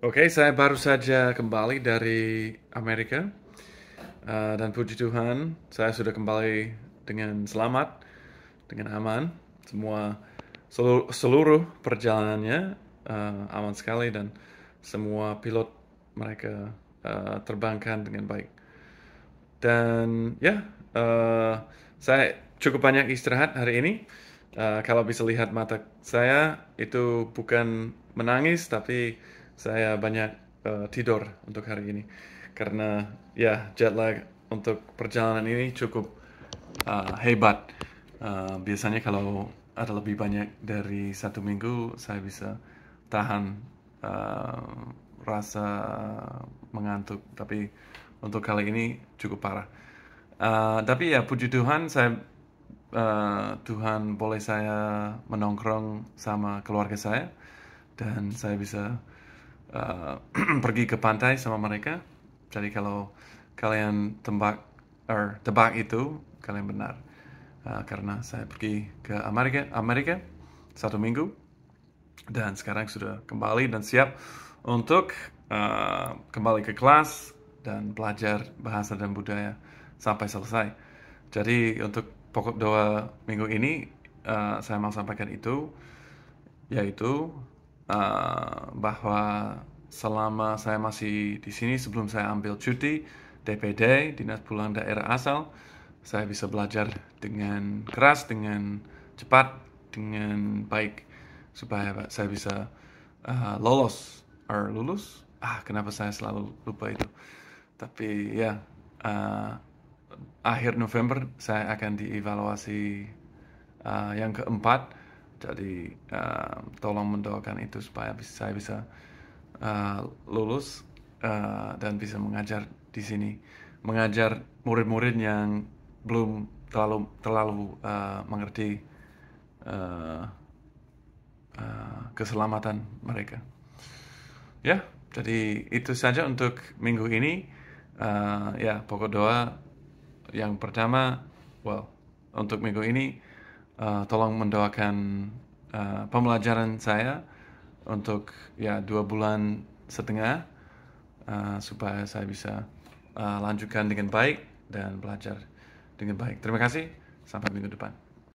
Oke, okay, saya baru saja kembali dari Amerika uh, dan puji Tuhan, saya sudah kembali dengan selamat, dengan aman, semua seluruh, seluruh perjalanannya uh, aman sekali dan semua pilot mereka uh, terbangkan dengan baik. Dan ya, yeah, uh, saya cukup banyak istirahat hari ini. Uh, kalau bisa lihat mata saya itu bukan menangis tapi saya banyak uh, tidur untuk hari ini karena ya jet lag untuk perjalanan ini cukup uh, hebat. Uh, biasanya kalau ada lebih banyak dari satu minggu, saya bisa tahan uh, rasa mengantuk. Tapi untuk kali ini cukup parah. Uh, tapi ya puji Tuhan, saya uh, Tuhan boleh saya menongkrong sama keluarga saya dan saya bisa uh, pergi ke pantai sama mereka. Jadi kalau kalian tembak or er, tebak itu kalian benar. Uh, karena saya pergi ke Amerika Amerika satu minggu dan sekarang sudah kembali dan siap untuk uh, kembali ke kelas dan belajar bahasa dan budaya sampai selesai. Jadi untuk pokok doa minggu ini uh, saya mau sampaikan itu yaitu uh, bahwa selama saya masih di sini sebelum saya ambil cuti DPD dinas pulang daerah asal saya bisa belajar dengan keras dengan cepat dengan baik supaya saya bisa uh, lolos or lulus ah kenapa saya selalu lupa itu tapi ya uh, akhir November saya akan dievaluasi uh, yang keempat jadi uh, tolong mendoakan itu supaya bisa, saya bisa uh, lulus uh, dan bisa mengajar di sini mengajar murid-murid yang belum terlalu terlalu uh, mengerti uh, uh, keselamatan mereka ya yeah, jadi itu saja untuk minggu ini uh, ya yeah, pokok doa yang pertama well untuk minggu ini uh, tolong mendoakan uh, pembelajaran saya untuk ya dua bulan setengah uh, supaya saya bisa uh, lanjutkan dengan baik dan belajar dengan baik. Terima kasih. Sampai minggu depan.